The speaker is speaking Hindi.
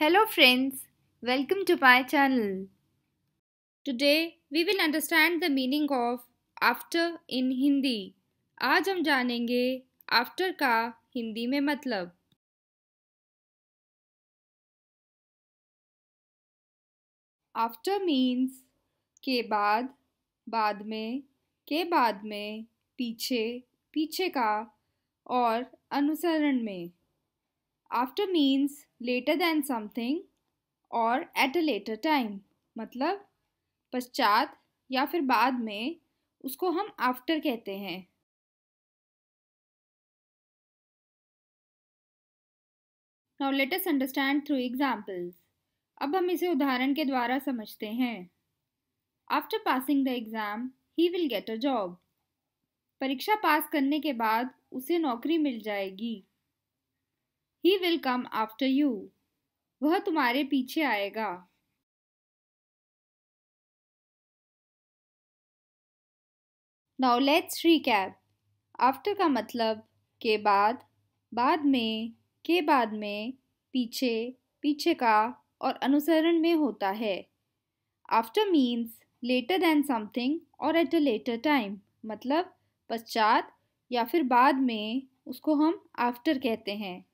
Hello friends, welcome to my channel. Today we will understand the meaning of after in Hindi. आज हम जानेंगे after का हिंदी में मतलब After means के बाद बाद में के बाद में पीछे पीछे का और अनुसरण में after means later than something और एट अ लेटर टाइम मतलब पश्चात या फिर बाद में उसको हम आफ्टर कहते हैं now let us understand through examples अब हम इसे उदाहरण के द्वारा समझते हैं after passing the exam he will get a job परीक्षा पास करने के बाद उसे नौकरी मिल जाएगी he will come after you वह तुम्हारे पीछे आएगा नाउ लेट्स रिकैप आफ्टर का मतलब के बाद बाद में के बाद में पीछे पीछे का और अनुसरण में होता है after means later than something और एट अ लेटर टाइम मतलब पश्चात या फिर बाद में उसको हम आफ्टर कहते हैं